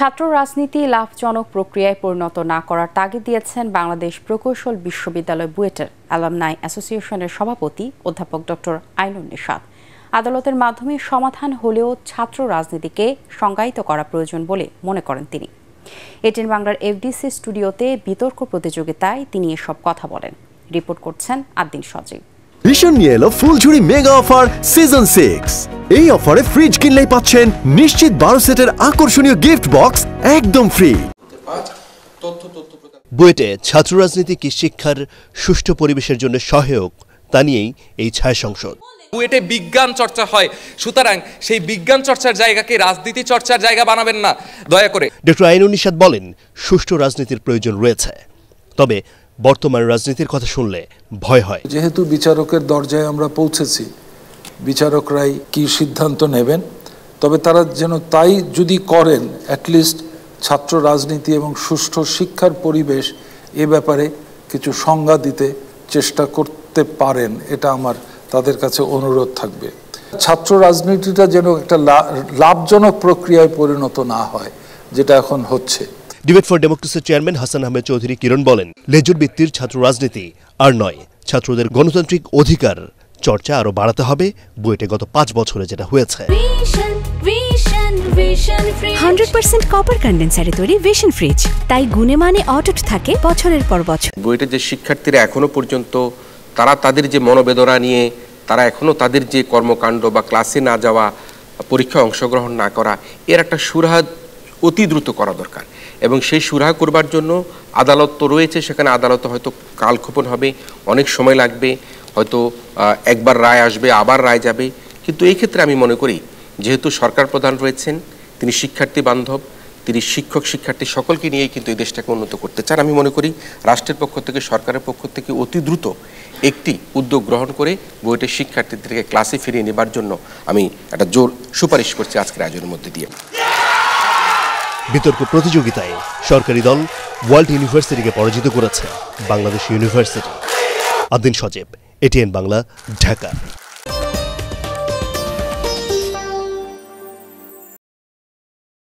ছাত্র রাজনীতি লাভজনক প্রক্রিয়ায় পরিণত না করার তাগিদ দিয়েছেন বাংলাদেশ প্রকৌশল বিশ্ববিদ্যালয় বুয়েটের অ্যালামনাই অ্যাসোসিয়েশনের সভাপতি অধ্যাপক ডক্টর আইনুল নিষাদ আদালতের মাধ্যমে সমাধান হলেও ছাত্র রাজনীতিকে সংজ্ঞায়িত করা প্রয়োজন বলে মনে করেন তিনি এটিএন বাংলার এফডিসি স্টুডিওতে বিতর্ক প্রতিযোগিতায় তিনি এসব কথা বলেন রিপোর্ট করছেন আদ্দিন সজীব ভীষণ নিয়ে এলো ফুলঝুরি মেগা অফার সিজন সিক্স এই অফারে ফ্রিজ কিনলেই পাচ্ছেন নিশ্চিত বারো সেটের আকর্ষণীয় গিফট বক্স একদম ফ্রি বুয়েটে ছাত্র রাজনীতি কি শিক্ষার সুষ্ঠু পরিবেশের জন্য সহায়ক তা নিয়েই এই ছায়া সংসদ বুয়েটে বিজ্ঞান চর্চা হয় সুতরাং সেই বিজ্ঞান চর্চার জায়গাকে রাজনীতি চর্চার জায়গা বানাবেন না দয়া করে ডক্টর আইনুল নিষাদ বলেন সুষ্ঠু রাজনীতির প্রয়োজন রয়েছে তবে বর্তমান রাজনীতির কথা শুনলে ভয় হয় যেহেতু বিচারকের দরজায় আমরা পৌঁছেছি বিচারকরাই কি সিদ্ধান্ত নেবেন তবে তারা যেন তাই যদি করেন অ্যাটলিস্ট ছাত্র রাজনীতি এবং সুষ্ঠু শিক্ষার পরিবেশ এ ব্যাপারে কিছু সংজ্ঞা দিতে চেষ্টা করতে পারেন এটা আমার তাদের কাছে অনুরোধ থাকবে ছাত্র রাজনীতিটা যেন একটা লাভজনক প্রক্রিয়ায় পরিণত না হয় যেটা এখন হচ্ছে ডিবেট ফর ডেমোক্রেসির চেয়ারম্যান হাসান আহমেদ চৌধুরী কিরণ বলেন লেজুর ভিত্তির ছাত্র রাজনীতি আর নয় ছাত্রদের গণতান্ত্রিক অধিকার চর্চা আরও বাড়াতে হবে বুয়েটে গত পাঁচ বছরে যেটা হয়েছে তাই গুনে মানে অটুট থাকে বছরের পর বছর বুয়েটে যে শিক্ষার্থীরা এখনো পর্যন্ত তারা তাদের যে মনোবেদনা নিয়ে তারা এখনো তাদের যে কর্মকাণ্ড বা ক্লাসে না যাওয়া পরীক্ষায় অংশগ্রহণ না করা এর একটা সুরাহাত অতি দ্রুত করা দরকার এবং সেই সুরাহা করবার জন্য আদালত তো রয়েছে সেখানে আদালত হয়তো খোপন হবে অনেক সময় লাগবে হয়তো একবার রায় আসবে আবার রায় যাবে কিন্তু এই ক্ষেত্রে আমি মনে করি যেহেতু সরকার প্রধান রয়েছেন তিনি শিক্ষার্থী বান্ধব তিনি শিক্ষক শিক্ষার্থী সকলকে নিয়েই কিন্তু এই দেশটাকে উন্নত করতে চান আমি মনে করি রাষ্ট্রের পক্ষ থেকে সরকারের পক্ষ থেকে অতি দ্রুত একটি উদ্যোগ গ্রহণ করে বইটা শিক্ষার্থীদেরকে ক্লাসে ফিরিয়ে নেবার জন্য আমি একটা জোর সুপারিশ করছি আজকের আয়োজনের মধ্যে দিয়ে বিতর্ক প্রতিযোগিতায় সরকারি দল ওয়ার্ল্ড ইউনিভার্সিটিকে পরাজিত করেছে বাংলাদেশ ইউনিভার্সিটি আদিন সজীব এটিএন বাংলা ঢাকা